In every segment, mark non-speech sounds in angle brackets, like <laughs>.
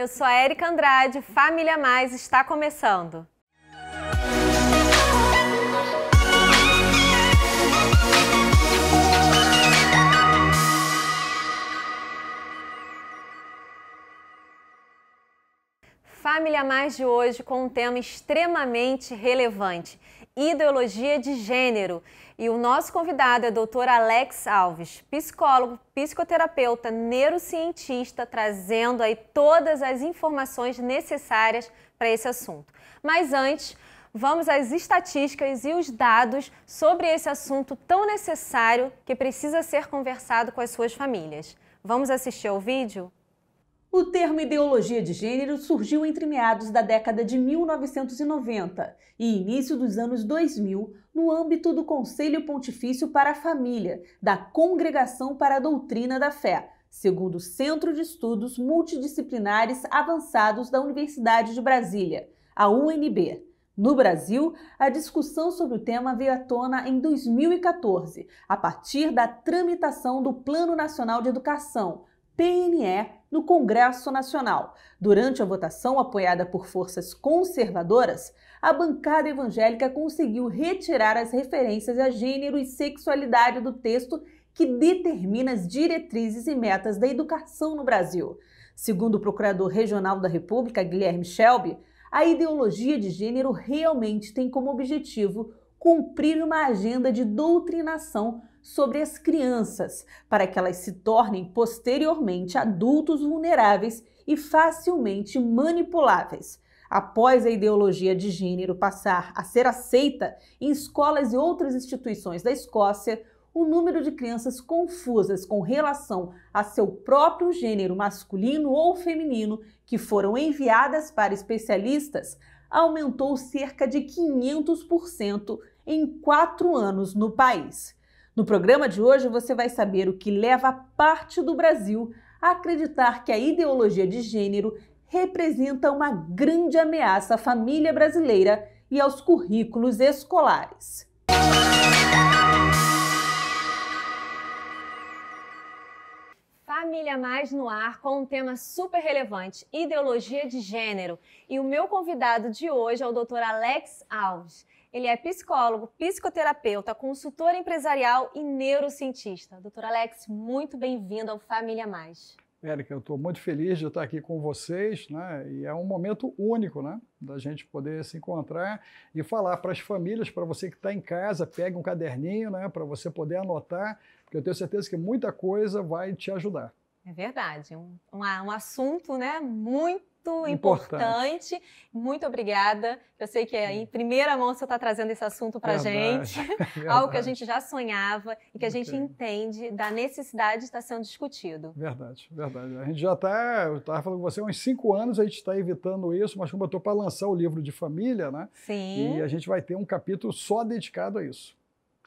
eu sou a Erika Andrade, Família Mais está começando. Família Mais de hoje com um tema extremamente relevante: ideologia de gênero. E o nosso convidado é o doutor Alex Alves, psicólogo, psicoterapeuta, neurocientista, trazendo aí todas as informações necessárias para esse assunto. Mas antes, vamos às estatísticas e os dados sobre esse assunto tão necessário que precisa ser conversado com as suas famílias. Vamos assistir ao vídeo? O termo ideologia de gênero surgiu entre meados da década de 1990 e início dos anos 2000 no âmbito do Conselho Pontifício para a Família, da Congregação para a Doutrina da Fé, segundo o Centro de Estudos Multidisciplinares Avançados da Universidade de Brasília, a UNB. No Brasil, a discussão sobre o tema veio à tona em 2014, a partir da tramitação do Plano Nacional de Educação, PNE no Congresso Nacional. Durante a votação apoiada por forças conservadoras, a bancada evangélica conseguiu retirar as referências a gênero e sexualidade do texto que determina as diretrizes e metas da educação no Brasil. Segundo o procurador regional da República, Guilherme Shelby, a ideologia de gênero realmente tem como objetivo cumprir uma agenda de doutrinação sobre as crianças, para que elas se tornem posteriormente adultos vulneráveis e facilmente manipuláveis. Após a ideologia de gênero passar a ser aceita em escolas e outras instituições da Escócia, o número de crianças confusas com relação a seu próprio gênero masculino ou feminino que foram enviadas para especialistas aumentou cerca de 500% em quatro anos no país. No programa de hoje você vai saber o que leva parte do Brasil a acreditar que a ideologia de gênero representa uma grande ameaça à família brasileira e aos currículos escolares. Família Mais no ar com um tema super relevante, ideologia de gênero. E o meu convidado de hoje é o Dr. Alex Alves. Ele é psicólogo, psicoterapeuta, consultor empresarial e neurocientista. Doutor Alex, muito bem-vindo ao Família Mais. Érica, eu estou muito feliz de estar aqui com vocês, né? E é um momento único, né? Da gente poder se encontrar e falar para as famílias, para você que está em casa, pegue um caderninho, né? Para você poder anotar, porque eu tenho certeza que muita coisa vai te ajudar. É verdade, um, um, um assunto, né? Muito muito importante. importante. Muito obrigada. Eu sei que é em primeira mão você está trazendo esse assunto para a gente, verdade. <laughs> É <laughs> algo que a gente já sonhava e que a gente okay. entende da necessidade de estar tá sendo discutido. Verdade, verdade. A gente já está, eu estava falando com você, há uns cinco anos a gente está evitando isso, mas como eu estou para lançar o livro de família, né? Sim. E a gente vai ter um capítulo só dedicado a isso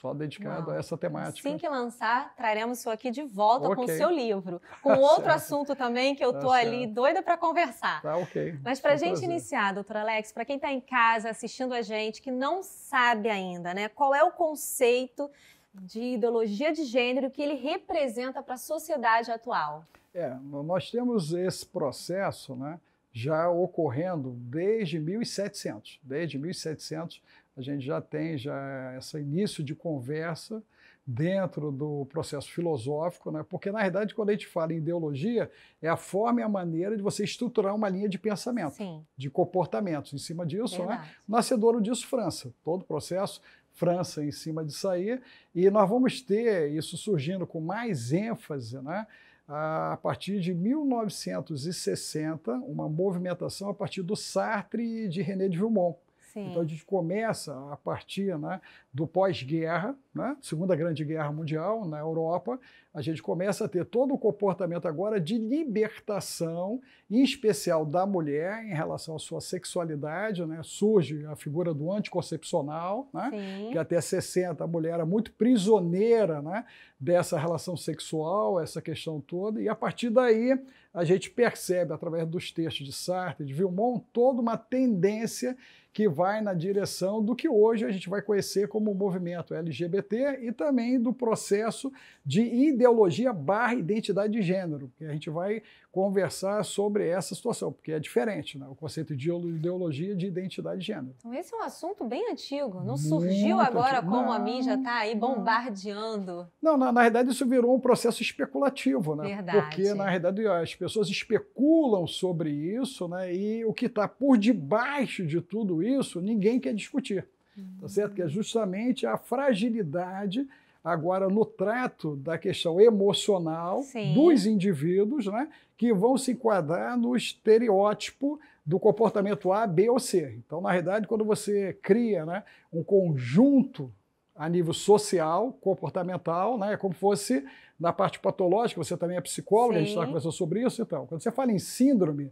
só dedicado Uau. a essa temática. Assim que lançar, traremos o aqui de volta okay. com o seu livro, <laughs> com tá outro certo. assunto também que eu tá tô ali doida para conversar. Tá ok. Mas para a gente prazer. iniciar, doutor Alex, para quem está em casa assistindo a gente que não sabe ainda, né, qual é o conceito de ideologia de gênero que ele representa para a sociedade atual? É, nós temos esse processo, né? já ocorrendo desde 1700. Desde 1700 a gente já tem já esse início de conversa dentro do processo filosófico, né? porque na verdade quando a gente fala em ideologia é a forma e a maneira de você estruturar uma linha de pensamento, Sim. de comportamentos. Em cima disso, né? Verdade. né? nascedouro disso França, todo o processo França em cima de sair e nós vamos ter isso surgindo com mais ênfase, né? a partir de 1960, uma movimentação a partir do Sartre e de René de Villemont então, Sim. Então a gente começa a partir né, do pós-guerra, né, Segunda Grande Guerra Mundial na Europa, a gente começa a ter todo o comportamento agora de libertação, em especial da mulher em relação à sua sexualidade, né? Surge a figura do anticoncepcional, né? Que até 60 a mulher era muito prisioneira, né? Dessa relação sexual, essa questão toda, e a partir daí a gente percebe através dos textos de Sartre, de Vilmont, toda uma tendência que vai na direção do que hoje a gente vai conhecer como o movimento LGBT e também do processo de ideologia barra identidade de gênero, que a gente vai conversar sobre essa situação, porque é diferente, né? O conceito de ideologia de identidade de gênero. Então esse é um assunto bem antigo, não Muito surgiu agora antigo. como não, a mídia está aí bombardeando. Não, na, na realidade isso virou um processo especulativo, né? Verdade. Porque na realidade as pessoas especulam sobre isso, né? E o que está por debaixo de tudo isso, ninguém quer discutir. Uhum. Tá certo? Que é justamente a fragilidade agora no trato da questão emocional Sim. dos indivíduos, né, que vão se enquadrar no estereótipo do comportamento A, B ou C. Então, na realidade, quando você cria né, um conjunto a nível social, comportamental, né, é como fosse na parte patológica, você também é psicólogo, Sim. a gente está conversando sobre isso, então, quando você fala em síndrome,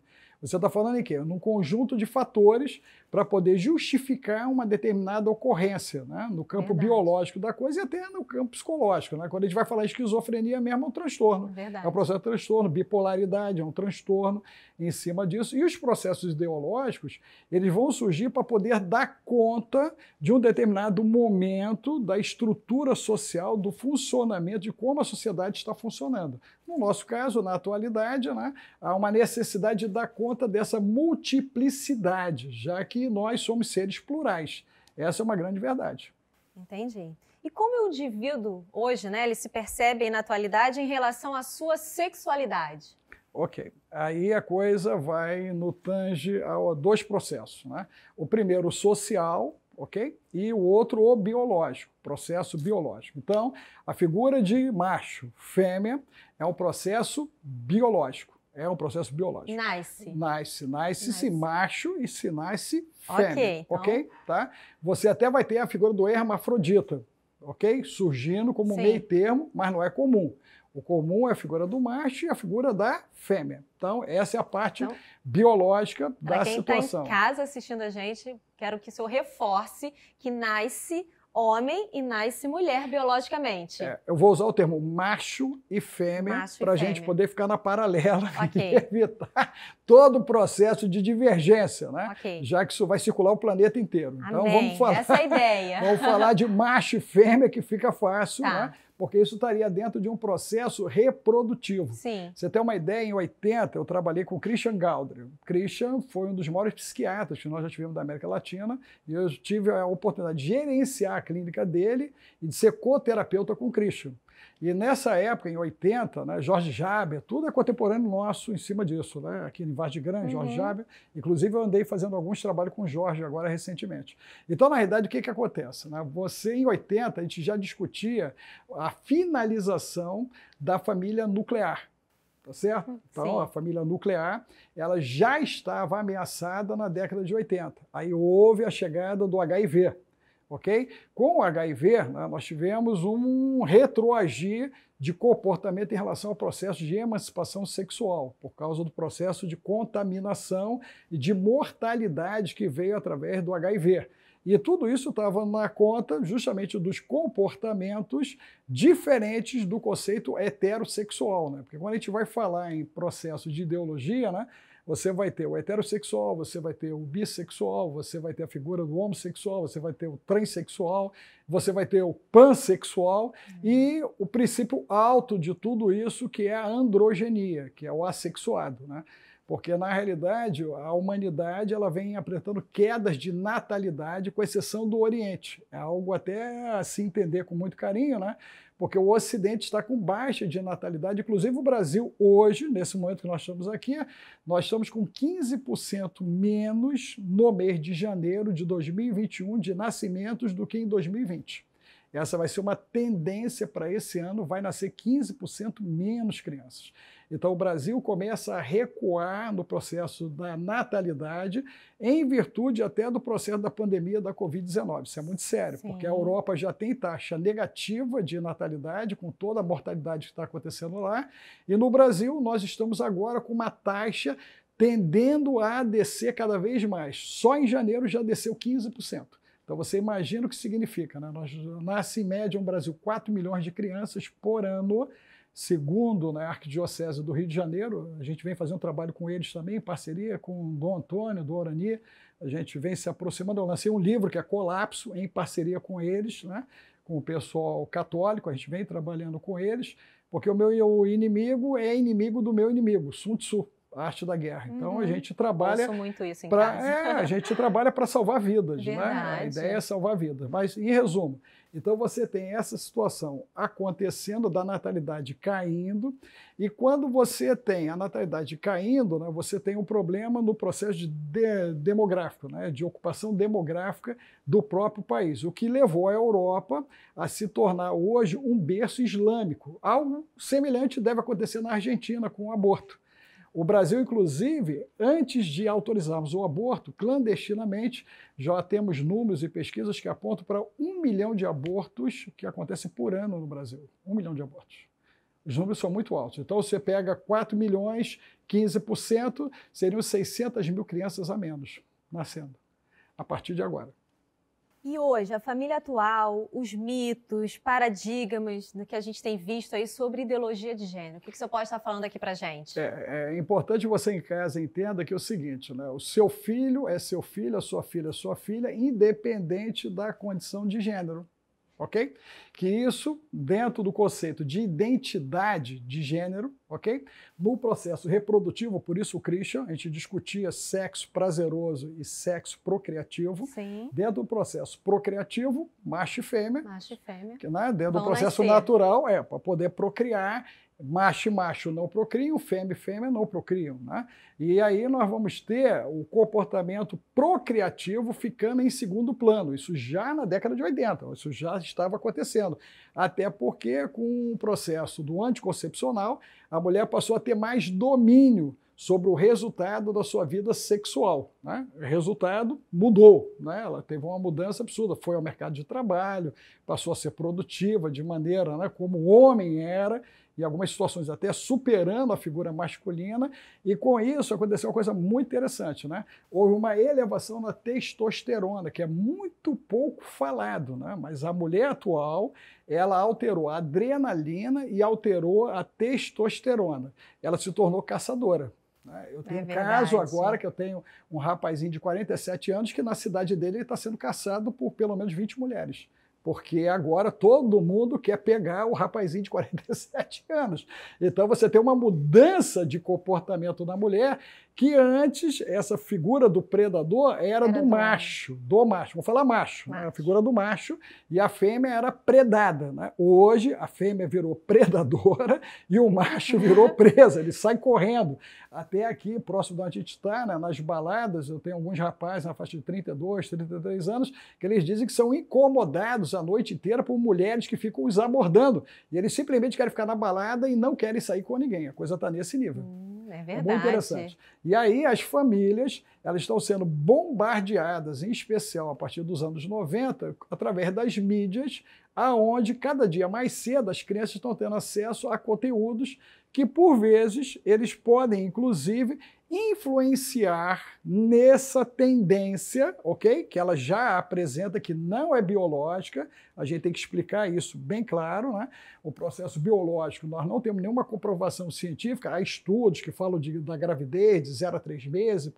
você está falando em quê? Num conjunto de fatores para poder justificar uma determinada ocorrência, né? No campo Verdade. biológico da coisa e até no campo psicológico, né? Quando a gente vai falar esquizofrenia é mesmo é um transtorno. Verdade. É um processo de transtorno, bipolaridade é um transtorno em cima disso. E os processos ideológicos, eles vão surgir para poder dar conta de um determinado momento da estrutura social, do funcionamento, de como a sociedade está funcionando. No nosso caso, na atualidade, né, há uma necessidade de dar conta conta dessa multiplicidade, já que nós somos seres plurais. Essa é uma grande verdade. Entendi. E como o indivíduo hoje, né, ele se percebe na atualidade em relação à sua sexualidade? Ok, aí a coisa vai no tange a dois processos, né? O primeiro social, ok, e o outro o biológico, processo biológico. Então, a figura de macho, fêmea, é um processo biológico. É um processo biológico. Nasce. Nasce, nasce, se macho e se nasce fêmea. Ok. Então... Ok? Tá? Você até vai ter a figura do hermafrodita, ok? Surgindo como Sim. meio termo, mas não é comum. O comum é a figura do macho e a figura da fêmea. Então, essa é a parte então, biológica da tá situação. situação. quem está em casa assistindo a gente, quero que o senhor reforce que nasce homem e nasce mulher biologicamente. É, eu vou usar o termo macho e fêmea para a gente poder ficar na paralela <laughs> né? okay. e evitar todo o processo de divergência, né? Okay. Já que isso vai circular o planeta inteiro. Amém. Então vamos falar. Essa é a ideia. <laughs> vamos falar de macho e fêmea que fica fácil, tá. né? porque isso estaria dentro de um processo reprodutivo. Sim. Você tem uma ideia, em 80 eu trabalhei com Christian Gaudry. Christian foi um dos maiores psiquiatras que nós já tivemos da América Latina, e eu tive a oportunidade de gerenciar a clínica dele e de ser coterapeuta com o Christian. E nessa época, em 80, né, Jorge Jaber, tudo é contemporâneo nosso em cima disso, né? aqui em Vaz de Grande, uhum. Jorge Jaber. Inclusive, eu andei fazendo alguns trabalhos com Jorge agora recentemente. Então, na realidade, o que, que acontece? Né? Você, em 80, a gente já discutia a finalização da família nuclear. Tá certo? Hum, então, Sim. a família nuclear, ela já estava ameaçada na década de 80. Aí houve a chegada do HIV, ok? Com o HIV, né, nós tivemos um retroagir de comportamento em relação ao processo de emancipação sexual, por causa do processo de contaminação e de mortalidade que veio através do HIV. E tudo isso estava na conta justamente dos comportamentos diferentes do conceito heterossexual, né? Porque quando a gente vai falar em processo de ideologia, né? Você vai ter o heterossexual, você vai ter o bissexual, você vai ter a figura do homossexual, você vai ter o transexual, você vai ter o pansexual uhum. e o princípio alto de tudo isso que é a androgenia, que é o assexuado, né? porque na realidade a humanidade ela vem apretando quedas de natalidade, com exceção do Oriente. É algo até a se entender com muito carinho, né? Porque o Ocidente está com baixa de natalidade, inclusive o Brasil hoje, nesse momento que nós estamos aqui, nós estamos com 15% menos no mês de janeiro de 2021 de nascimentos do que em 2020. Essa vai ser uma tendência para esse ano, vai nascer 15% menos crianças. Então o Brasil começa a recuar no processo da natalidade, em virtude até do processo da pandemia da Covid-19. Isso é muito sério, Sim. porque a Europa já tem taxa negativa de natalidade, com toda a mortalidade que está acontecendo lá, e no Brasil nós estamos agora com uma taxa tendendo a descer cada vez mais. Só em janeiro já desceu 15%. Então você imagina o que significa, né? Nós nasce em média no Brasil 4 milhões de crianças por ano, segundo né, a Arquidiocese do Rio de Janeiro. A gente vem fazendo um trabalho com eles também, em parceria com o Dom Antônio, do Orani. A gente vem se aproximando. Eu lancei um livro que é Colapso, em parceria com eles, né? com o pessoal católico, a gente vem trabalhando com eles, porque o meu inimigo é inimigo do meu inimigo, Sun Tzu arte da guerra. Então uhum. a gente trabalha. Ouço muito isso em pra, casa. É, a gente trabalha para salvar vidas, Verdade. né? A ideia é salvar vidas. Mas, em resumo, então você tem essa situação acontecendo da natalidade caindo, e quando você tem a natalidade caindo, né, você tem um problema no processo de, de demográfico, né, de ocupação demográfica do próprio país, o que levou a Europa a se tornar hoje um berço islâmico. Algo semelhante deve acontecer na Argentina com o aborto. O Brasil, inclusive, antes de autorizarmos o aborto, clandestinamente, já temos números e pesquisas que apontam para um milhão de abortos que acontecem por ano no Brasil. Um milhão de abortos. Os números são muito altos. Então, você pega 4 milhões, 15%, seriam 600 mil crianças a menos nascendo, a partir de agora. E hoje, a família atual, os mitos, paradigmas que a gente tem visto aí sobre ideologia de gênero. O que, que o senhor pode estar falando aqui para gente? É, é, é, importante você em casa entenda que é o seguinte, né? O seu filho é seu filho, a sua filha é sua filha, independente da condição de gênero ok? Que isso, dentro do conceito de identidade de gênero, ok? No processo reprodutivo, por isso o Christian, a gente discutia sexo prazeroso e sexo procriativo. Sim. Dentro do processo procriativo, macho e fêmea. Macho e fêmea. Que, né, dentro Vão do processo nascer. natural, é, para poder procriar macho e macho não procriam, fêmea e fêmea não procriam. Né? E aí nós vamos ter o comportamento procriativo ficando em segundo plano. Isso já na década de 80, isso já estava acontecendo. Até porque, com o processo do anticoncepcional, a mulher passou a ter mais domínio sobre o resultado da sua vida sexual. Né? O resultado mudou, né? ela teve uma mudança absurda, foi ao mercado de trabalho, passou a ser produtiva de maneira né, como o homem era, em algumas situações até superando a figura masculina, e com isso aconteceu uma coisa muito interessante, né? Houve uma elevação da testosterona, que é muito pouco falado, né? Mas a mulher atual, ela alterou a adrenalina e alterou a testosterona. Ela se tornou caçadora. Né? Eu tenho é um caso agora que eu tenho um rapazinho de 47 anos que na cidade dele está sendo caçado por pelo menos 20 mulheres. Porque agora todo mundo quer pegar o rapazinho de 47 anos. Então você tem uma mudança de comportamento na mulher que antes essa figura do predador era, era do, do macho, do macho, vou falar macho, macho. Né? a figura do macho, e a fêmea era predada. Né? Hoje a fêmea virou <laughs> predadora e o macho virou <laughs> presa, ele sai correndo. Até aqui, próximo do né? nas baladas, eu tenho alguns rapazes na faixa de 32, 33 anos, que eles dizem que são incomodados a noite inteira por mulheres que ficam os abordando, e eles simplesmente querem ficar na balada e não querem sair com ninguém, a coisa está nesse nível. Hum. É, é verdade. É interessante. E aí as famílias elas estão sendo bombardeadas, em especial a partir dos anos 90, através das mídias, aonde cada dia mais cedo as crianças estão tendo acesso a conteúdos que por vezes eles podem inclusive influenciar nessa tendência, ok? Que ela já apresenta que não é biológica, a gente tem que explicar isso bem claro, né? O processo biológico, nós não temos nenhuma comprovação científica, há estudos que falam de, da gravidez de 0 a 3 meses,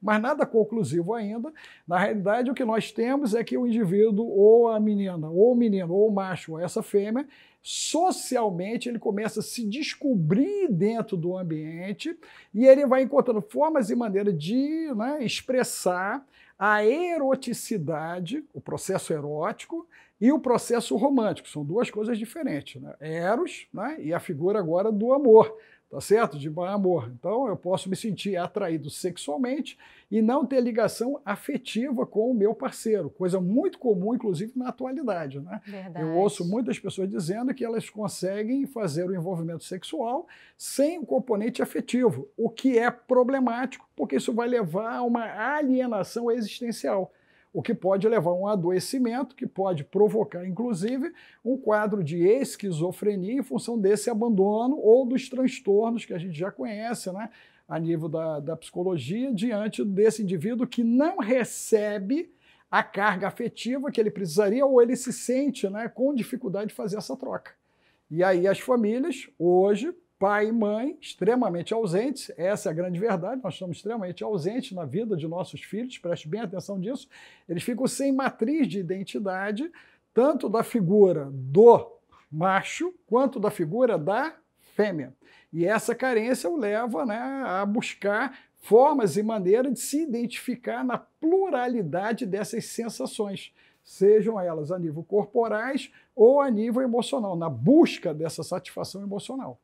mas nada conclusivo ainda. Na realidade, o que nós temos é que o indivíduo, ou a menina, ou o menino, ou o macho, ou essa fêmea, socialmente ele começa a se descobrir dentro do ambiente e ele vai encontrando formas e maneiras de né, expressar a eroticidade, o processo erótico e o processo romântico. São duas coisas diferentes. Né? Eros né? e a figura agora do amor tá certo? De bom amor. Então eu posso me sentir atraído sexualmente e não ter ligação afetiva com o meu parceiro, coisa muito comum, inclusive, na atualidade. Né? Verdade. Eu ouço muitas pessoas dizendo que elas conseguem fazer o envolvimento sexual sem o componente afetivo, o que é problemático, porque isso vai levar a uma alienação existencial o que pode levar a um adoecimento, que pode provocar, inclusive, um quadro de esquizofrenia em função desse abandono ou dos transtornos que a gente já conhece, né? A nível da, da psicologia, diante desse indivíduo que não recebe a carga afetiva que ele precisaria ou ele se sente né, com dificuldade de fazer essa troca. E aí as famílias, hoje, pai e mãe extremamente ausentes, essa é a grande verdade, nós estamos extremamente ausentes na vida de nossos filhos, preste bem atenção nisso, eles ficam sem matriz de identidade, tanto da figura do macho quanto da figura da fêmea. E essa carência o leva né, a buscar formas e maneiras de se identificar na pluralidade dessas sensações, sejam elas a nível corporais ou a nível emocional, na busca dessa satisfação emocional.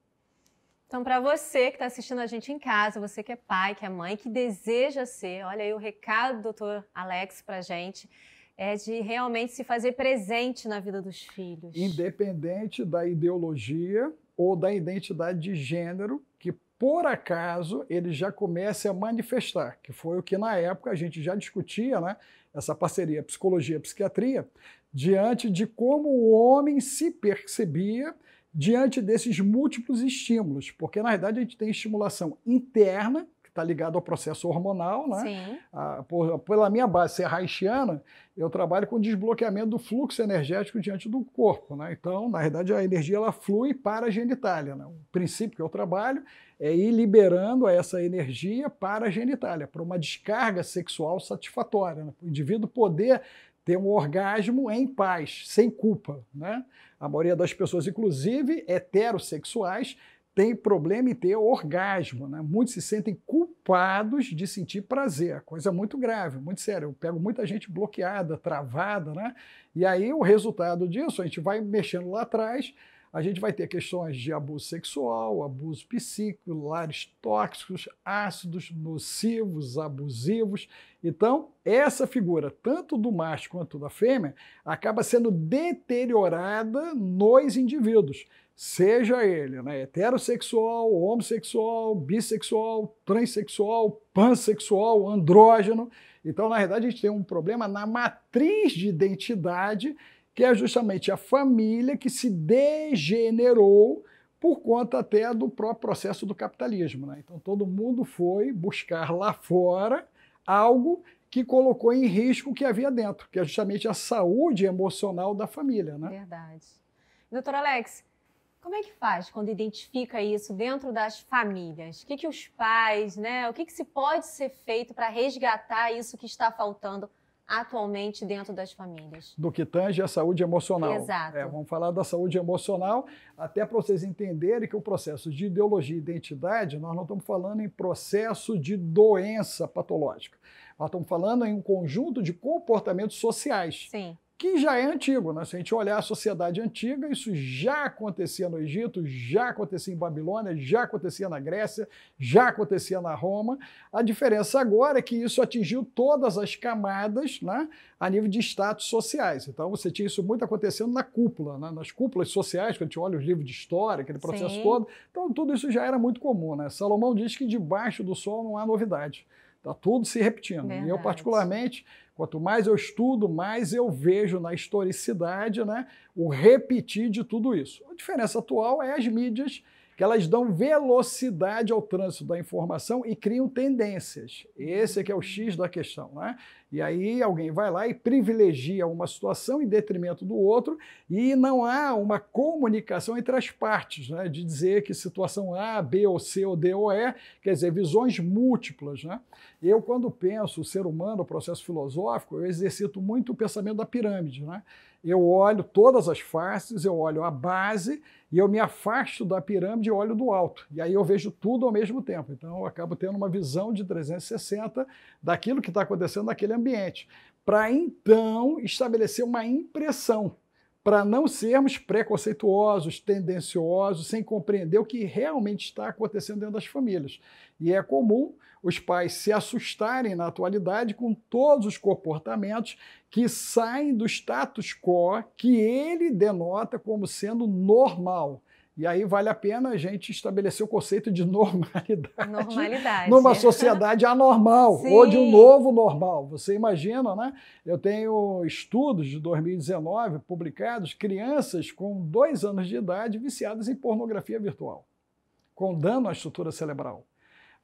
Então, para você que está assistindo a gente em casa, você que é pai, que é mãe, que deseja ser, olha aí o recado do doutor Alex para gente, é de realmente se fazer presente na vida dos filhos. Independente da ideologia ou da identidade de gênero, que por acaso ele já comece a manifestar, que foi o que na época a gente já discutia, né? Essa parceria psicologia-psiquiatria, diante de como o homem se percebia diante desses múltiplos estímulos, porque na verdade a gente tem estimulação interna, que está ligada ao processo hormonal, né? Ah, por, pela minha base ser haitiana, eu trabalho com desbloqueamento do fluxo energético diante do corpo, né? Então, na verdade, a energia ela flui para a genitália, né? O princípio que eu trabalho é ir liberando essa energia para a genitália, para uma descarga sexual satisfatória, né? para o indivíduo poder ter um orgasmo em paz, sem culpa, né? A maioria das pessoas, inclusive heterossexuais, tem problema em ter orgasmo, né? Muitos se sentem culpados de sentir prazer, coisa é muito grave, muito séria. Eu pego muita gente bloqueada, travada, né? E aí o resultado disso, a gente vai mexendo lá atrás, a gente vai ter questões de abuso sexual, abuso psíquico, lares tóxicos, ácidos, nocivos, abusivos. Então, essa figura, tanto do macho quanto da fêmea, acaba sendo deteriorada nos indivíduos, seja ele né, heterossexual, homossexual, bissexual, transexual, pansexual, andrógeno. Então, na verdade, a gente tem um problema na matriz de identidade que é justamente a família que se degenerou por conta até do próprio processo do capitalismo. Né? Então todo mundo foi buscar lá fora algo que colocou em risco o que havia dentro, que é justamente a saúde emocional da família. Né? Verdade. Doutor Alex, como é que faz quando identifica isso dentro das famílias? O que, que os pais, né? O que, que se pode ser feito para resgatar isso que está faltando atualmente dentro das famílias. Do que tange a saúde emocional. Exato. É, vamos falar da saúde emocional, até para vocês entenderem que o processo de ideologia e identidade, nós não estamos falando em processo de doença patológica. Nós estamos falando em um conjunto de comportamentos sociais. Sim que já é antigo. Né? Se a gente olhar a sociedade antiga, isso já acontecia no Egito, já acontecia em Babilônia, já acontecia na Grécia, já acontecia na Roma. A diferença agora é que isso atingiu todas as camadas né, a nível de status sociais. Então você tinha isso muito acontecendo na cúpula, né? nas cúpulas sociais, quando a gente olha os livros de história, aquele processo Sim. todo. Então tudo isso já era muito comum. Né? Salomão diz que debaixo do sol não há novidade. Está tudo se repetindo. Verdade. E eu, particularmente, quanto mais eu estudo, mais eu vejo na historicidade né, o repetir de tudo isso. A diferença atual é as mídias que elas dão velocidade ao trânsito da informação e criam tendências. Esse é que é o X da questão, né? E aí alguém vai lá e privilegia uma situação em detrimento do outro e não há uma comunicação entre as partes, né? De dizer que situação A, B ou C ou D ou E, quer dizer, visões múltiplas, né? Eu quando penso o ser humano, o processo filosófico, eu exercito muito o pensamento da pirâmide, né? eu olho todas as faces, eu olho a base e eu me afasto da pirâmide e olho do alto. E aí eu vejo tudo ao mesmo tempo. Então eu acabo tendo uma visão de 360 daquilo que está acontecendo naquele ambiente. Para então estabelecer uma impressão, para não sermos preconceituosos, tendenciosos, sem compreender o que realmente está acontecendo dentro das famílias. E é comum os pais se assustarem na atualidade com todos os comportamentos que saem do status quo que ele denota como sendo normal. E aí vale a pena a gente estabelecer o conceito de <laughs> normalidade. Normalidade. Numa sociedade anormal Sim. <laughs> ou de um novo normal. Você imagina, né? Eu tenho estudos de 2019 publicados, crianças com dois anos de idade viciadas em pornografia virtual, com dano à estrutura cerebral.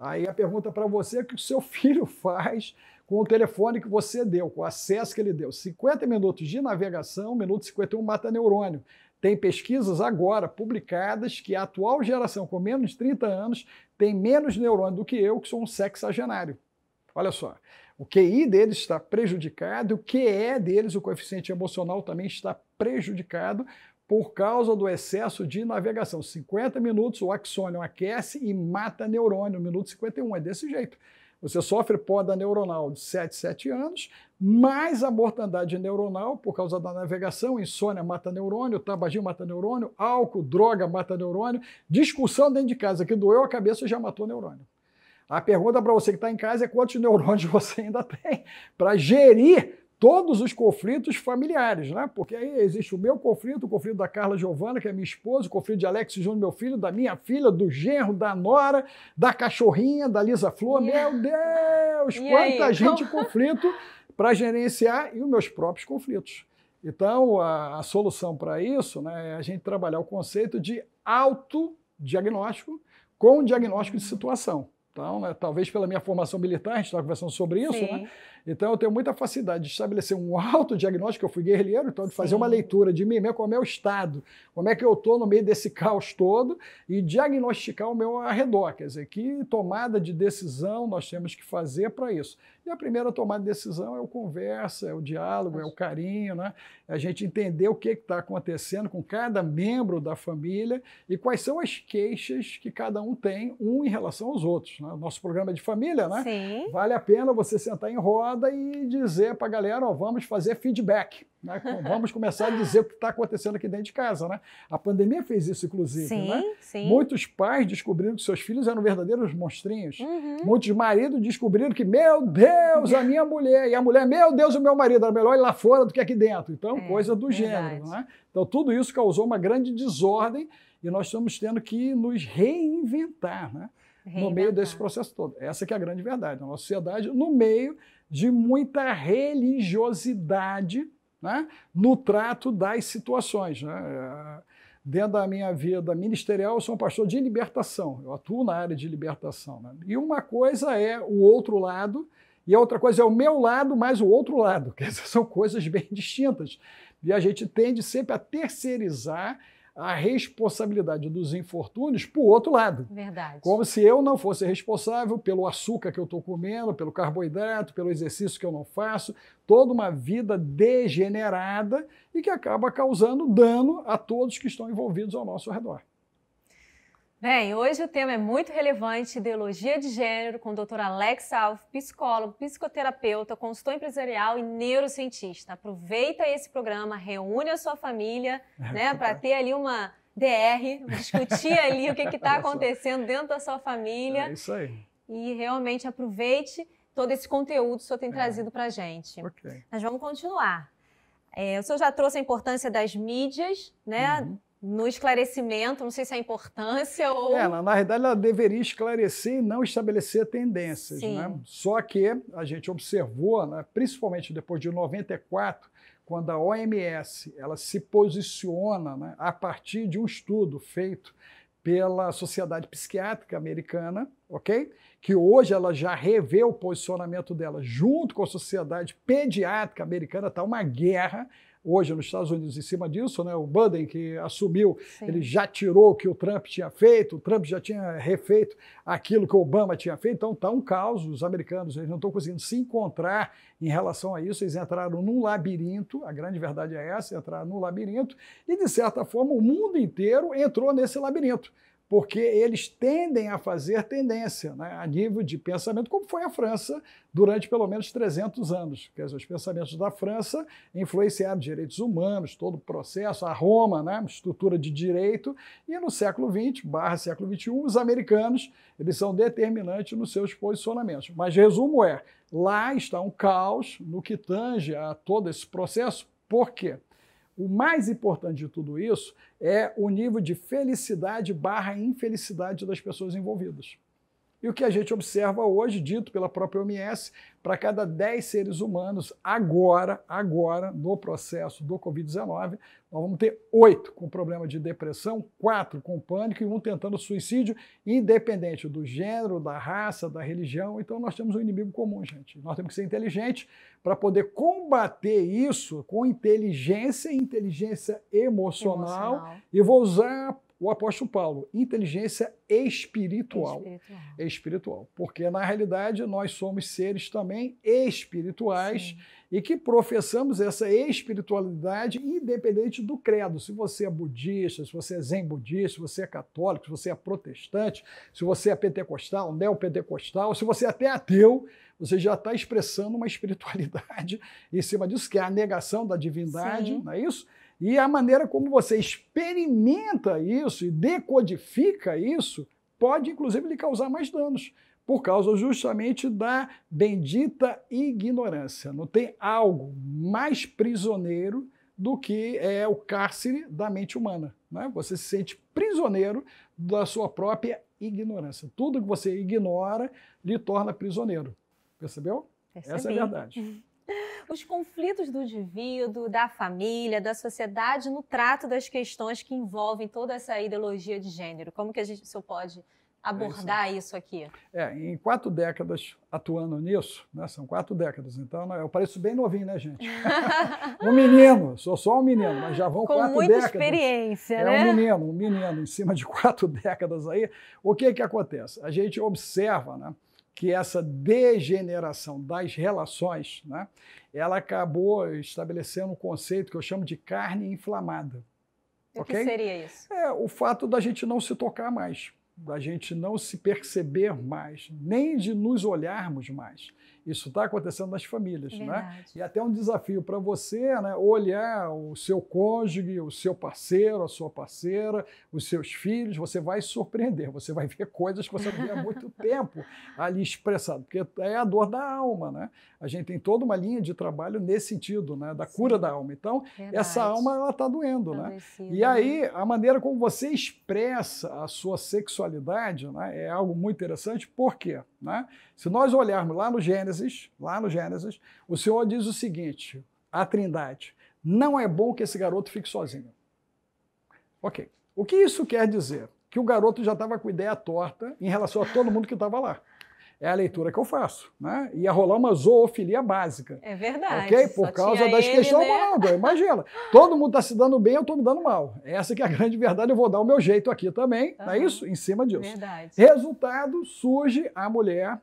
Aí a pergunta para você é o que o seu <laughs> filho faz com o telefone que você deu, com o acesso que ele deu. 50 minutos de navegação, minuto 51 mata neurônio. Tem pesquisas agora publicadas que a atual geração com menos de 30 anos tem menos neurônio do que eu, que sou um sexagenário. Olha só, o QI deles está prejudicado, o QE deles, o coeficiente emocional também está prejudicado por causa do excesso de navegação. 50 minutos, o axônio aquece e mata neurônio, minuto 51, é desse jeito. Você sofre poda neuronal de 7, 7 anos, mais a mortandade neuronal por causa da navegação, insônia mata neurônio, tabagismo mata neurônio, álcool, droga mata neurônio, discussão dentro de casa que doeu a cabeça já matou neurônio. A pergunta para você que está em casa é quantos <laughs> neurônios você ainda tem para gerir todos os conflitos familiares, né? Porque aí existe o meu conflito, o conflito da Carla Giovana, que é minha esposa, o conflito de Alex Júnior, meu filho, da minha filha, do genro, da nora, da cachorrinha, da Lisa Flor. Meu Deus, e quanta aí? <laughs> gente então... conflito para gerenciar e os meus próprios conflitos. Então, a, a solução para isso né, é a gente trabalhar o conceito de autodiagnóstico com diagnóstico de uhum. situação. Então, né, talvez pela minha formação militar, a gente estava conversando sobre isso, né? Sim. né? Então, eu tenho muita facilidade de estabelecer um autodiagnóstico, eu fui guerrilheiro, então, de Sim. fazer uma leitura de mim mesmo, como é o estado, como é que eu estou no meio desse caos todo e diagnosticar o meu arredor. Quer dizer, que tomada de decisão nós temos que fazer para isso? E a primeira tomada de decisão é o conversa, é o diálogo, é o carinho, né? É a gente entender o que está acontecendo com cada membro da família e quais são as queixas que cada um tem, um em relação aos outros. Né? né? nosso programa é de família, né? Sim. Vale a pena você sentar em roda e dizer para a galera, ó, vamos fazer feedback. Né? <laughs> Vamos começar a dizer o que está acontecendo aqui dentro de casa, né? A pandemia fez isso, inclusive, sim, né? Sim. Muitos pais descobriram que seus filhos eram verdadeiros monstrinhos. Uhum. Muitos maridos descobriram que, meu Deus, a minha mulher. E a mulher, meu Deus, o meu marido era melhor ir lá fora do que aqui dentro. Então, é, coisa do verdade. gênero, né? Então, tudo isso causou uma grande desordem e nós estamos tendo que nos reinventar, né? no meio desse processo todo. Essa que é a grande verdade. A nossa sociedade, no meio de muita religiosidade né, no trato das situações. Né? Dentro da minha vida ministerial, eu sou um pastor de libertação, eu atuo na área de libertação. Né? E uma coisa é o outro lado, e a outra coisa é o meu lado mais o outro lado, <laughs> que são coisas bem distintas. E a gente tende sempre a terceirizar a responsabilidade dos infortúnios para o outro lado. Verdade. Como se eu não fosse responsável pelo açúcar que eu estou comendo, pelo carboidrato, pelo exercício que eu não faço, toda uma vida degenerada e que acaba causando dano a todos que estão envolvidos ao nosso redor. Bem, né, hoje o tema é muito relevante, ideologia de gênero, com o doutor Alex Alves, psicólogo, psicoterapeuta, consultor empresarial e neurocientista. Aproveita esse programa, reúne a sua família, é, né, para ter ali uma DR, discutir ali o que está <laughs> acontecendo dentro da sua família. É isso aí. E realmente aproveite todo esse conteúdo que o senhor tem é. trazido para a gente. Ok. Nós vamos continuar. É, o senhor já trouxe a importância das mídias, né? Uhum no esclarecimento, não sei se é a importância ou. É, na, na verdade, ela deveria esclarecer e não estabelecer tendências. Né? Só que a gente observou, né, principalmente depois de 94, quando a OMS ela se posiciona né, a partir de um estudo feito pela Sociedade Psiquiátrica Americana, ok? Que hoje ela já revê o posicionamento dela junto com a Sociedade Pediátrica Americana, está uma guerra hoje nos Estados Unidos em cima disso, né? O Biden que assumiu, Sim. ele já tirou o que o Trump tinha feito, o Trump já tinha refeito aquilo que o Obama tinha feito, então está um caos. Os americanos eles não estão conseguindo se encontrar em relação a isso, eles entraram num labirinto, a grande verdade é essa, entraram num labirinto, e de certa forma o mundo inteiro entrou nesse labirinto porque eles tendem a fazer tendência né, a nível de pensamento, como foi a França durante pelo menos 300 anos. Quer dizer, os pensamentos da França influenciaram direitos humanos, todo o processo, a Roma, né, estrutura de direito, e no século XX, barra século XXI, os americanos eles são determinantes nos seus posicionamentos. Mas resumo é, lá está um caos no que tange a todo esse processo, por quê? O mais importante de tudo isso é o nível de felicidade barra infelicidade das pessoas envolvidas. E o que a gente observa hoje, dito pela própria OMS, para cada 10 seres humanos, agora, agora, no processo do Covid-19, nós vamos ter 8 com problema de depressão, 4 com pânico e um tentando suicídio, independente do gênero, da raça, da religião. Então nós temos um inimigo comum, gente. Nós temos que ser inteligentes para poder combater isso com inteligência, inteligência emocional. emocional. E vou usar o apóstolo Paulo, inteligência espiritual. espiritual. espiritual. Porque, na realidade, nós somos seres também espirituais Sim. e que professamos essa espiritualidade independente do credo. Se você é budista, se você é zen budista, se você é católico, se você é protestante, se você é pentecostal, neopentecostal, se você é até ateu, você já está expressando uma <laughs> espiritualidade em cima disso, que é a negação da divindade, Sim. não é isso? E a maneira como você experimenta isso e decodifica isso pode, inclusive, lhe causar mais danos, por causa justamente da bendita ignorância. Não tem algo mais prisioneiro do que é o cárcere da mente humana. Né? Você se sente prisioneiro da sua própria ignorância. Tudo que você ignora lhe torna prisioneiro. Percebeu? Percebi. Essa é a verdade. Uhum. Os conflitos do indivíduo, da família, da sociedade no trato das questões que envolvem toda essa ideologia de gênero. Como que a gente, o senhor pode é abordar é isso. isso. aqui? É, em quatro décadas atuando nisso, né, são quatro décadas, então eu é pareço bem novinho, né, gente? <laughs> um menino, sou só um menino, mas já vão Com quatro décadas. Com muita experiência, né? É um né? menino, um menino, em cima de quatro <laughs> décadas aí. O que que acontece? A gente observa, né? que essa degeneração das relações, né, ela acabou estabelecendo um conceito que eu chamo de carne inflamada. O okay? que seria isso? É o fato da gente não se tocar mais, da gente não se perceber mais, nem de nos olharmos mais. Isso está acontecendo nas famílias, é né? Verdade. né? E até um desafio para você, né? Olhar o seu cônjuge, o seu parceiro, a sua parceira, os seus filhos, você vai surpreender, você vai ver coisas que você não há muito <laughs> tempo ali expressado, porque é a dor da alma, né? A gente tem toda uma linha de trabalho nesse sentido, né? Da Sim. cura da alma. Então, Verdade. essa alma ela está doendo, né? e aí né? a maneira como você expressa a sua sexualidade, né? É algo muito interessante. Por quê? Né? Se nós olharmos lá no Gênesis, lá no Gênesis, o Senhor diz o seguinte: a Trindade, não é bom que esse garoto fique sozinho. Ok. O que isso quer dizer? Que o garoto já estava com ideia torta em relação a todo mundo que estava lá. É a leitura que eu faço, né? Ia rolar uma zoofilia básica. É verdade. Ok? Por causa das questões né? imagina, todo mundo está se dando bem, eu estou me dando mal. Essa que é a grande verdade, eu vou dar o meu jeito aqui também, uhum. não é isso? Em cima disso. Verdade. Resultado, surge a mulher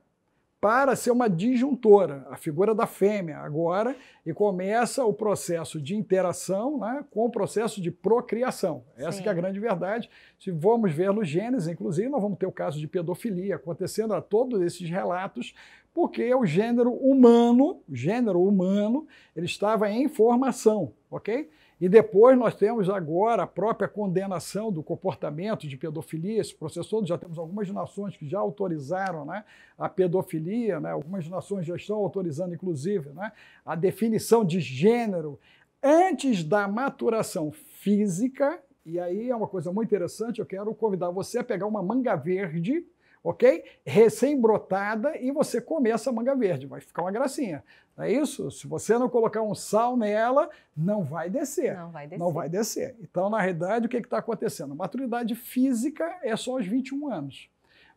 para ser uma disjuntora, a figura da fêmea agora, e começa o processo de interação né, com o processo de procriação. Essa é a grande verdade. Se vamos ver no Gênesis, inclusive, nós vamos ter o caso de pedofilia acontecendo a todos esses relatos, porque o gênero humano, o gênero humano, ele estava em formação, ok? E depois nós temos agora a própria condenação do comportamento de pedofilia. Esse processo todo, já temos algumas nações que já autorizaram né, a pedofilia, né, algumas nações já estão autorizando, inclusive, né, a definição de gênero antes da maturação física. E aí é uma coisa muito interessante, eu quero convidar você a pegar uma manga verde ok? Recém-brotada e você começa essa manga verde, vai ficar uma gracinha. Não é isso? Se você não colocar um sal nela, não vai descer. Não vai descer. Não vai descer. Então, na realidade, o que é está acontecendo? Maturidade física é só aos 21 anos.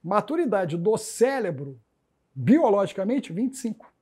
Maturidade do cérebro, biologicamente, 25.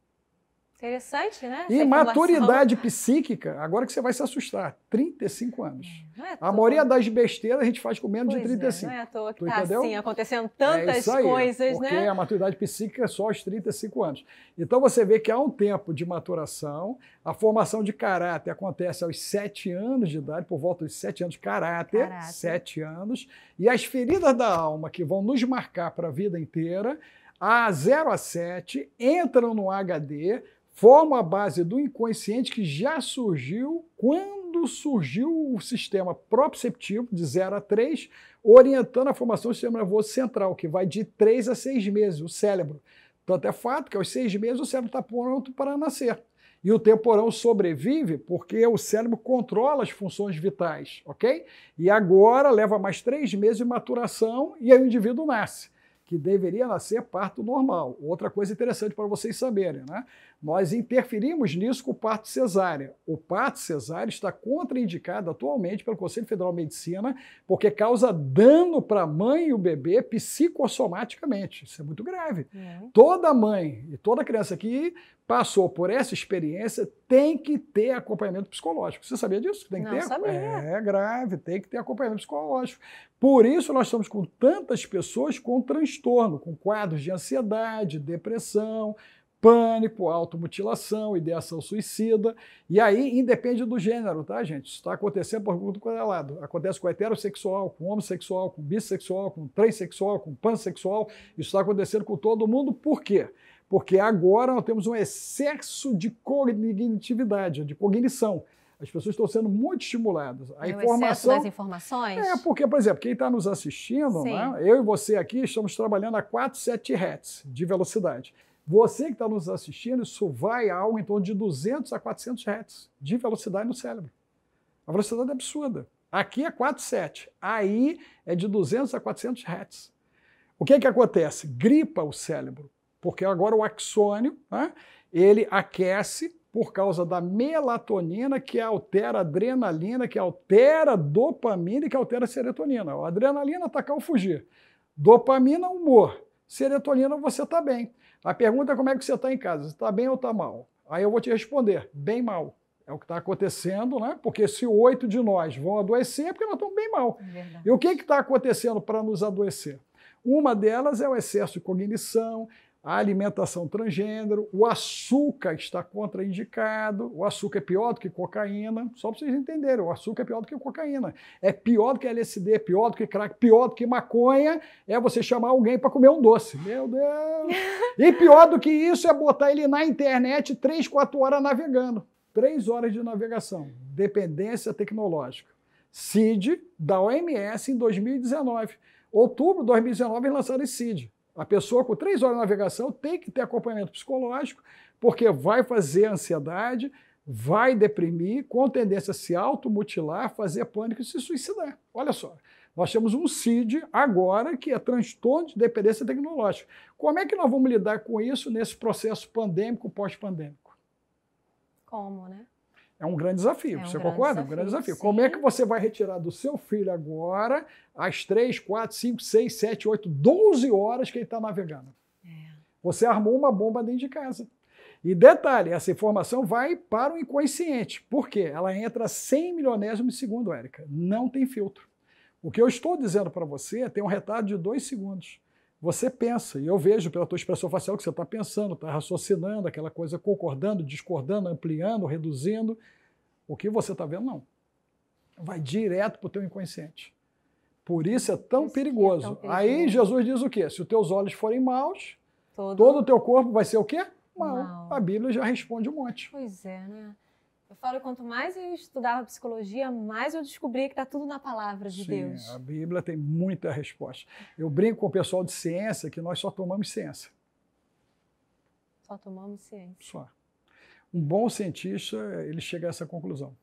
Interessante, né? E maturidade psíquica, agora que você vai se assustar, 35 anos. É, é a maioria das besteiras a gente faz com menos pois de 35. É, não é à toa que tá assim, acontecendo tantas é aí, coisas, porque né? Porque a maturidade psíquica é só aos 35 anos. Então você vê que há um tempo de maturação, a formação de caráter acontece aos 7 anos de idade, por volta dos 7 anos, caráter, caráter. 7 anos, e as feridas da alma que vão nos marcar para a vida inteira, a 0 a 7, entram no HD, forma a base do inconsciente que já surgiu quando surgiu o sistema proprioceptivo, de 0 a 3, orientando a formação do sistema nervoso central, que vai de 3 a 6 meses, o cérebro. Tanto é fato que aos seis meses o cérebro está pronto para nascer. E o temporão sobrevive porque o cérebro controla as funções vitais, ok? E agora leva mais três meses de maturação e aí o indivíduo nasce que deveria nascer parto normal. Outra coisa interessante para vocês saberem, né? Nós interferimos nisso com o parto cesárea. O parto cesárea está contraindicado atualmente pelo Conselho Federal de Medicina porque causa dano para a mãe e o bebê psicossomaticamente. Isso é muito grave. É. Toda mãe e toda criança que passou por essa experiência tem que ter acompanhamento psicológico. Você sabia disso? Tem que Não ter? Sabia. É grave, tem que ter acompanhamento psicológico. Por isso nós estamos com tantas pessoas com transtorno, com quadros de ansiedade, depressão, pânico, automutilação, ideação suicida. E aí independe do gênero, tá, gente? Isso está acontecendo por tudo quanto é lado. Acontece com heterossexual, com homossexual, com bissexual, com transexual, com pansexual. Isso está acontecendo com todo mundo. Por quê? Porque agora nós temos um excesso de cognitividade, de cognição. As pessoas estão sendo muito estimuladas. A é informação. das informações? É, porque, por exemplo, quem está nos assistindo, né, eu e você aqui estamos trabalhando a 4, 7 Hz de velocidade. Você que está nos assistindo, isso vai a algo em torno de 200 a 400 Hz de velocidade no cérebro. A velocidade é absurda. Aqui é 4,7. Aí é de 200 a 400 Hz. O que, é que acontece? Gripa o cérebro porque agora o axônio, né, ele aquece por causa da melatonina, que altera a adrenalina, que altera a dopamina e que altera a serotonina. A adrenalina, atacar tá ou fugir. Dopamina, humor. Serotonina, você está bem. A pergunta é como é que você está em casa, está bem ou está mal? Aí eu vou te responder, bem mal. É o que está acontecendo, né? Porque se oito de nós vão adoecer, é porque nós estamos bem mal. É verdade. E o que está acontecendo para nos adoecer? Uma delas é o excesso de cognição, a alimentação transgênero, o açúcar está contraindicado, o açúcar é pior do que cocaína, só para vocês entenderem, o açúcar é pior do que cocaína, é pior do que LSD, é pior do que crack, pior do que maconha, é você chamar alguém para comer um doce, meu Deus! E pior do que isso é botar ele na internet 3, 4 horas navegando, 3 horas de navegação, dependência tecnológica. CID da OMS em 2019, outubro de 2019 lançaram esse CID, a pessoa com três horas de navegação tem que ter acompanhamento psicológico, porque vai fazer ansiedade, vai deprimir, com tendência a se automutilar, fazer pânico e se suicidar. Olha só. Nós temos um CID agora, que é transtorno de dependência tecnológica. Como é que nós vamos lidar com isso nesse processo pandêmico, pós-pandêmico? Como, né? É um grande desafio, é um você grande concorda? Desafio, um grande desafio. Sim. Como é que você vai retirar do seu filho agora as 3, 4, 5, 6, 7, 8, 12 horas que ele está navegando? É. Você armou uma bomba dentro de casa. E detalhe, essa informação vai para o inconsciente. Por quê? Ela entra 100 milionésimos de segundo, Érica. Não tem filtro. O que eu estou dizendo para você tem um retardo de 2 segundos você pensa, e eu vejo pela tua expressão facial que você está pensando, está raciocinando, aquela coisa concordando, discordando, ampliando, reduzindo. O que você está vendo, não. Vai direto para o teu inconsciente. Por isso é tão, isso é perigoso. É tão perigoso. Aí Jesus diz o quê? Se os teus olhos forem maus, todo, o teu corpo vai ser o quê? Mal. Mal. A Bíblia já responde um monte. Pois é, né? Eu falo, quanto mais eu estudava psicologia, mais eu descobria que está tudo na palavra de Sim, Deus. A Bíblia tem muita resposta. Eu brinco com o pessoal de ciência que nós só tomamos ciência. Só tomamos ciência. Só. Um bom cientista, ele chega a essa conclusão.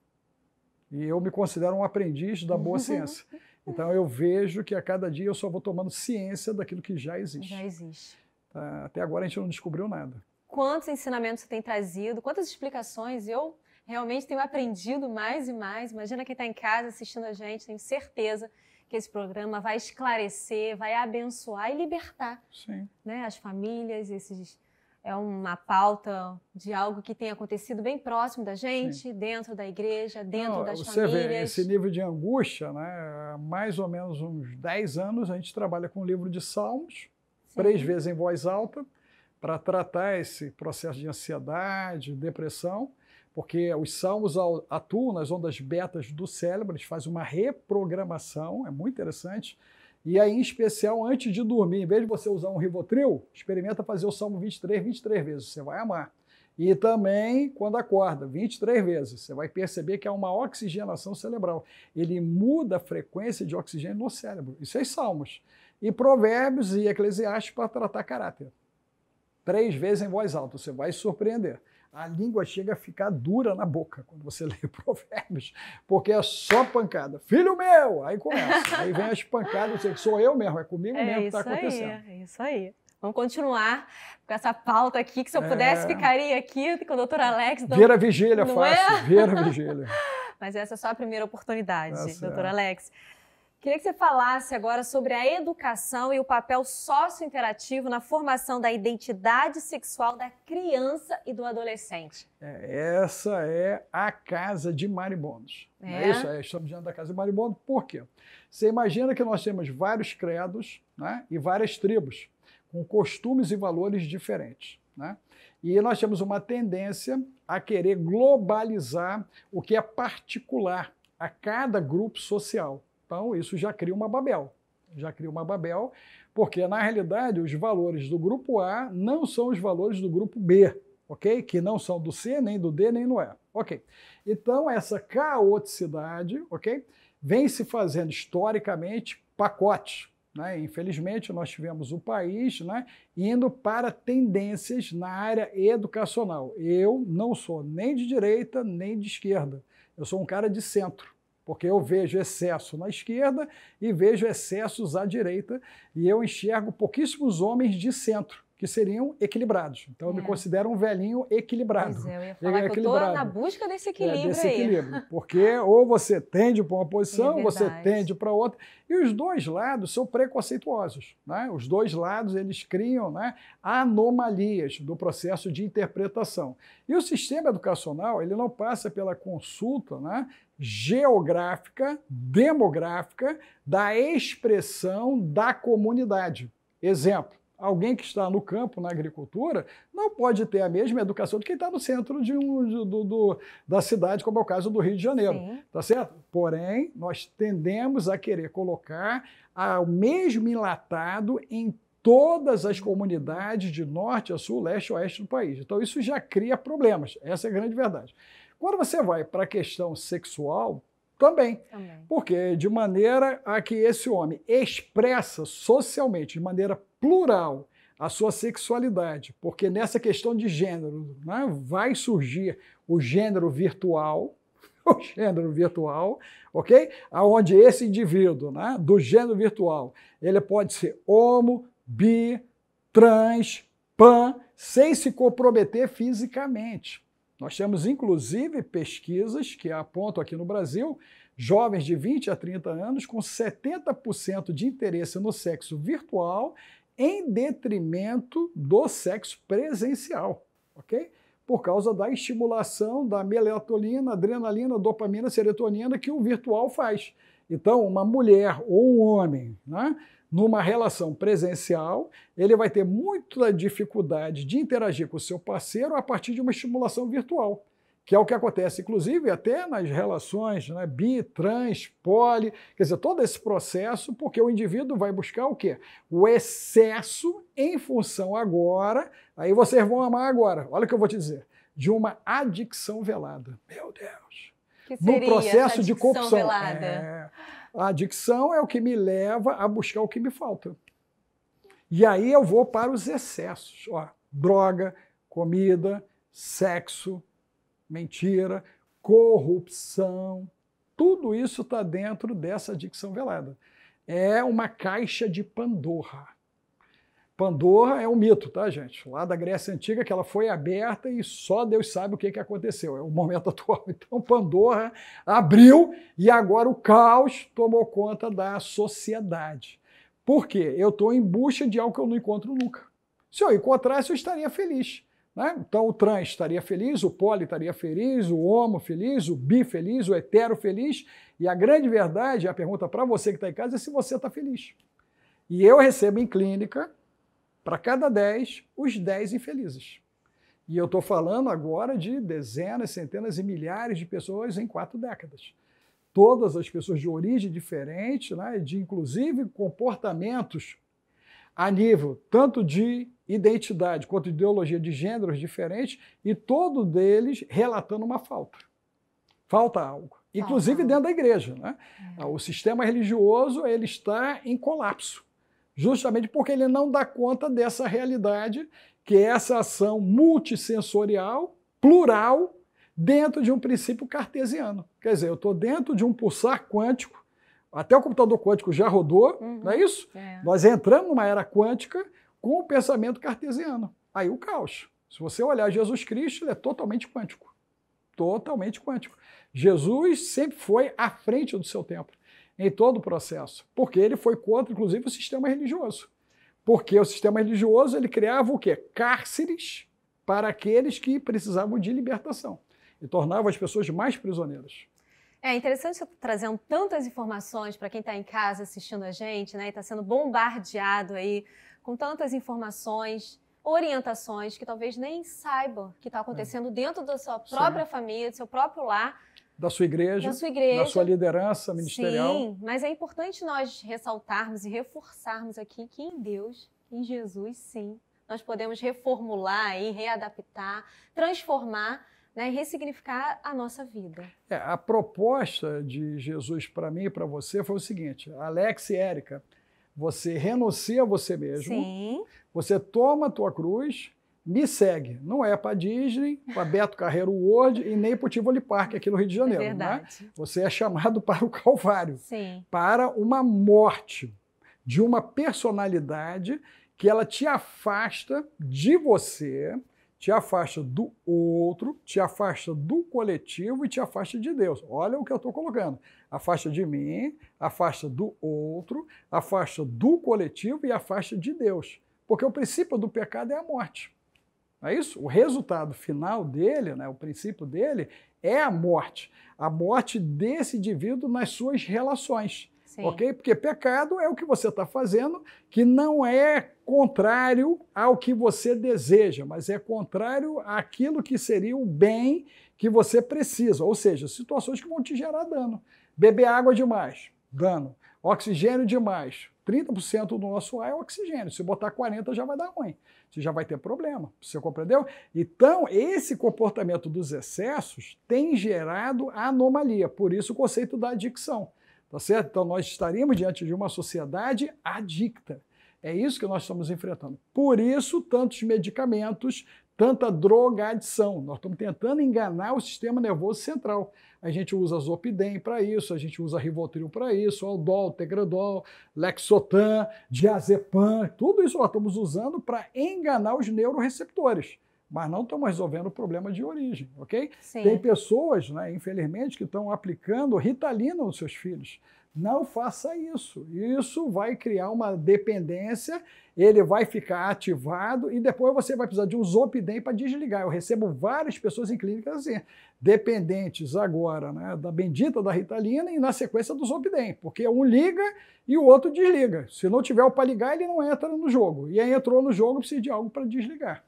E eu me considero um aprendiz da boa ciência. <laughs> Então eu vejo que a cada dia eu só vou tomando ciência daquilo que já existe. Já existe. Ah, até agora a gente não descobriu nada. Quantos ensinamentos você tem trazido, quantas explicações eu Realmente tenho aprendido mais e mais. Imagina quem está em casa assistindo a gente, tenho certeza que esse programa vai esclarecer, vai abençoar e libertar Sim. Né, as famílias, esses é uma pauta de algo que tem acontecido bem próximo da gente, Sim. dentro da igreja, dentro Não, das você famílias. Vê esse nível de angústia, né? há mais ou menos uns 10 anos, a gente trabalha com um livro de salmos, Sim. três vezes em voz alta, para tratar esse processo de ansiedade, depressão porque os salmos atuam nas ondas betas do cérebro, eles fazem uma reprogramação, é muito interessante. E aí, em especial, antes de dormir, em vez de você usar um Rivotril, experimenta fazer o Salmo 23, 23 vezes, você vai amar. E também quando acorda, 23 vezes, você vai perceber que há uma oxigenação cerebral. Ele muda a frequência de oxigênio no cérebro. Isso é Salmos. E Provérbios e Eclesiastes para tratar caráter. Três vezes em voz alta, você vai surpreender a língua chega a ficar dura na boca quando você <laughs> lê provérbios, porque é só pancada. Filho meu! Aí começa. aí vem as pancadas, você sou eu mesmo, é comigo é mesmo que está acontecendo. Aí, é isso aí. Vamos continuar com essa pauta aqui, que se eu é. pudesse, é... ficaria aqui com o doutor Alex. Então... Vira vigília, Não fácil. É? Vira vigília. <laughs> Mas essa é só a primeira oportunidade, tá essa doutor Alex. Queria que você falasse agora sobre a educação e o papel sócio-interativo na formação da identidade sexual da criança e do adolescente. É, essa é a casa de maribondos. É. Né? Isso, é, estamos diante da casa de maribondos. Por quê? Você imagina que nós temos vários credos né, e várias tribos, com costumes e valores diferentes. Né? E nós temos uma tendência a querer globalizar o que é particular a cada grupo social. Então, isso já cria uma Babel. Já cria uma Babel, porque na realidade os valores do grupo A não são os valores do grupo B, ok? Que não são do C, nem do D, nem do E. Ok. Então, essa caoticidade, ok? Vem se fazendo historicamente pacote Né? Infelizmente, nós tivemos o país né, indo para tendências na área educacional. Eu não sou nem de direita nem de esquerda. Eu sou um cara de centro porque eu vejo excesso na esquerda e vejo excessos à direita, e eu enxergo pouquíssimos homens de centro que seriam equilibrados. Então, eu me é. considero um velhinho equilibrado. Pois é, eu ia falar que eu estou na busca desse é, equilíbrio é, desse aí. equilíbrio. Porque ou você tende para uma posição, é você tende para outra. E os dois lados são preconceituosos. Né? Os dois lados, eles criam né, anomalias do processo de interpretação. E o sistema educacional, ele não passa pela consulta né, geográfica, demográfica da expressão da comunidade. Exemplo: alguém que está no campo, na agricultura, não pode ter a mesma educação de quem está no centro de um, de, do, do, da cidade, como é o caso do Rio de Janeiro. Tá certo? Porém, nós tendemos a querer colocar o mesmo enlatado em todas as comunidades de norte a sul, leste a oeste do país. Então, isso já cria problemas. Essa é a grande verdade. Quando você vai para a questão sexual, também. também. Porque de maneira a que esse homem expressa socialmente, de maneira plural, a sua sexualidade, porque nessa questão de gênero né, vai surgir o gênero virtual, <laughs> o gênero virtual, ok? Aonde esse indivíduo, né, do gênero virtual, ele pode ser homo, bi, trans, pan, sem se comprometer fisicamente. Nós temos, inclusive, pesquisas que apontam aqui no Brasil jovens de 20 a 30 anos com 70% de interesse no sexo virtual em detrimento do sexo presencial, ok? Por causa da estimulação da melatonina, adrenalina, dopamina, serotonina que o virtual faz. Então, uma mulher ou um homem, né? Numa relação presencial, ele vai ter muita dificuldade de interagir com o seu parceiro a partir de uma estimulação virtual, que é o que acontece, inclusive, até nas relações né, bi, trans, poli, quer dizer, todo esse processo, porque o indivíduo vai buscar o quê? O excesso em função agora, aí vocês vão amar agora, olha o que eu vou te dizer, de uma adicção velada. Meu Deus! Que seria no processo de corrupção. Velada? É a adicção é o que me leva a buscar o que me falta. E aí eu vou para os excessos. Ó, droga, comida, sexo, mentira, corrupção. Tudo isso está dentro dessa adicção velada. É uma caixa de Pandora. Pandora é um mito, tá, gente? Lá da Grécia Antiga, que ela foi aberta e só Deus sabe o que, que aconteceu. É o momento <laughs> atual. Então, Pandora abriu e agora o caos tomou conta da sociedade. Por quê? Eu estou em busca de algo que eu não encontro nunca. Se eu encontrasse, eu estaria feliz. Né? Então, o trans estaria feliz, o poli estaria feliz, o homo feliz, o bi feliz, o hetero feliz. E a grande verdade, a pergunta para você que está em casa, é se você está feliz. E eu recebo em clínica para cada 10, os 10 infelizes. E eu estou falando agora de dezenas, centenas e milhares de pessoas em quatro décadas. Todas as pessoas de origem diferente, né, de inclusive comportamentos a nível tanto de identidade quanto de ideologia de gêneros diferentes, e todo deles relatando uma falta. Falta algo. Inclusive dentro da igreja. Né? É. O sistema religioso ele está em colapso justamente porque ele não dá conta dessa realidade, que é essa ação multissensorial, plural, dentro de um princípio cartesiano. Quer dizer, eu estou dentro de um pulsar quântico, até o computador quântico já rodou, uhum, não é isso? É. Nós entramos numa era quântica com o pensamento cartesiano. Aí o caos. Se você olhar Jesus Cristo, ele é totalmente quântico. Totalmente quântico. Jesus sempre foi à frente do seu tempo em todo o processo, porque ele foi contra, inclusive, o sistema religioso. Porque o sistema religioso ele criava o quê? Cárceres para aqueles que precisavam de libertação e tornava as pessoas mais prisioneiras. É interessante você trazendo tantas informações para quem está em casa assistindo a gente, né? Está sendo bombardeado aí com tantas informações, orientações que talvez nem o que está é. acontecendo é. dentro da sua própria Sim. família, do seu próprio lar, da sua igreja, da sua, igreja. Da sua liderança ministerial. Sim, mas é importante nós ressaltarmos e reforçarmos aqui que em Deus, em Jesus, sim, nós podemos reformular e readaptar, transformar né, ressignificar a nossa vida. É, a proposta de Jesus para mim e para você foi o seguinte: Alex e Érica, você renuncia a você mesmo, Sim. você toma a tua cruz me segue. Não é para Disney, para Beto Carreiro World e nem para o Tivoli Park aqui no Rio de é Janeiro. É verdade. Né? Você é chamado <laughs> para o Calvário. Sim. Para uma morte de uma personalidade que ela te afasta de você, te afasta do outro, te afasta do coletivo e te afasta de Deus. Olha o que eu estou colocando. Afasta de mim, afasta do outro, afasta do coletivo e afasta de Deus. Porque o princípio do pecado é a morte. Não é isso? O resultado final dele, né, o princípio dele, é a morte. A morte desse indivíduo nas suas relações. Sim. Ok? Porque pecado é o que você está fazendo que não é contrário ao que você deseja, mas é contrário àquilo que seria o bem que você precisa. Ou seja, situações que vão te gerar dano. Beber água demais, dano. Oxigênio demais. 30% do nosso ar é oxigênio. Se botar 40% já vai dar ruim você já vai ter problema. Você compreendeu? Então, esse comportamento dos excessos tem gerado anomalia, por isso o conceito da adicção. Tá certo? Então, nós estaríamos diante de uma sociedade adicta. É isso que nós estamos enfrentando. Por isso, tantos medicamentos, tanta drogadição. Nós estamos tentando enganar o sistema nervoso central. A gente usa Zopidem para isso, a gente usa Rivotril para isso, Aldol, Tegredol, Lexotan, Diazepam, tudo isso nós estamos usando para enganar os neuroreceptores. Mas não estamos resolvendo o problema de origem, ok? Sim. Tem pessoas, né, infelizmente, que estão aplicando Ritalina nos seus filhos. Não faça isso. Isso vai criar uma dependência, ele vai ficar ativado e depois você vai precisar de um Zopidem para desligar. Eu recebo várias pessoas em clínicas assim, dependentes agora né, da bendita da Ritalina e na sequência do Zopidem, porque um liga e o outro desliga. Se não tiver o para ligar, ele não entra no jogo. E aí entrou no jogo, precisa de algo para desligar.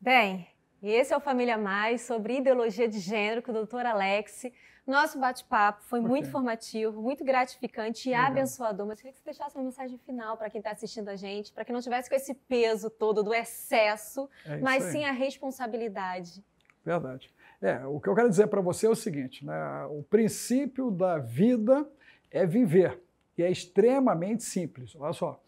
Bem, esse é o Família Mais sobre ideologia de gênero com o doutor Alexi. Nosso bate-papo foi muito formativo, muito gratificante e Legal. abençoador. Mas eu queria que você deixasse uma mensagem final para quem está assistindo a gente, para que não tivesse com esse peso todo do excesso, é mas aí. sim a responsabilidade. Verdade. É, o que eu quero dizer para você é o seguinte: né? o princípio da vida é viver. E é extremamente simples. Olha só.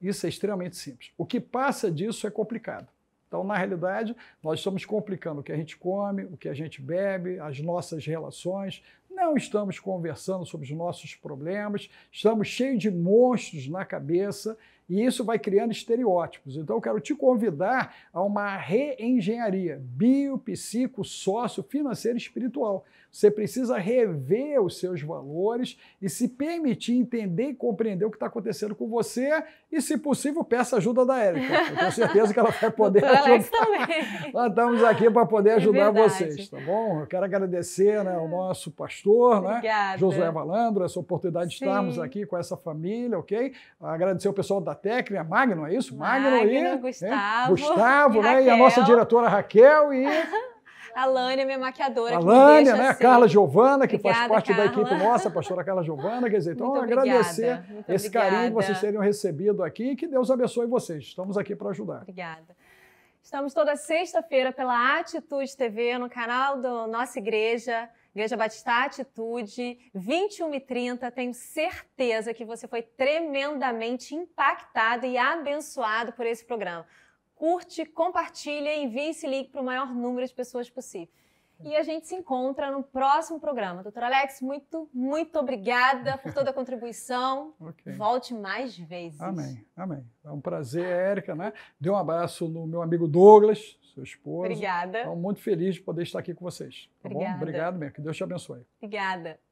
Isso é extremamente simples. O que passa disso é complicado. Então, na realidade, nós estamos complicando o que a gente come, o que a gente bebe, as nossas relações, não estamos conversando sobre os nossos problemas, estamos cheios de monstros na cabeça e isso vai criando estereótipos. Então, eu quero te convidar a uma reengenharia bio, psico, sócio, financeiro e espiritual. Você precisa rever os seus valores e se permitir entender e compreender o que está acontecendo com você. E, se possível, peça ajuda da Érica. Eu tenho certeza que ela vai poder <laughs> ajudar. Também. Nós estamos aqui para poder é ajudar é vocês, tá bom? Eu quero agradecer né, ao nosso pastor, né, Josué Valandro, essa oportunidade Sim. de estarmos aqui com essa família, ok? Agradecer o pessoal da técnica, Magno, é isso? Magno, Magno e né? Gustavo, é, Gustavo e, <laughs> né? e a nossa diretora Raquel e <laughs> A Lânia, minha maquiadora. A Lânia, né? Assim. Carla Giovana, que obrigada, faz parte Carla. da equipe nossa, a <laughs> pastora Carla Giovana. Quer dizer, então, agradecer esse obrigada. carinho que vocês terem recebido aqui e que Deus abençoe vocês. Estamos aqui para ajudar. Obrigada. Estamos toda sexta-feira pela Atitude TV, no canal da nossa igreja. Igreja Batista Atitude, 21 h 30. Tenho certeza que você foi tremendamente impactado e abençoado por esse programa. Curte, compartilha, envie esse link para o maior número de pessoas possível. E a gente se encontra no próximo programa. Doutor Alex, muito, muito obrigada por toda a contribuição. <laughs> Okay. Volte mais vezes. Amém, amém. É um prazer, Érica, né? Dê um abraço no meu amigo Douglas, sua esposa. Obrigada. Estou muito feliz de poder estar aqui com vocês. Tá Obrigada. bom? Obrigado mesmo. Que Deus te abençoe. Obrigada.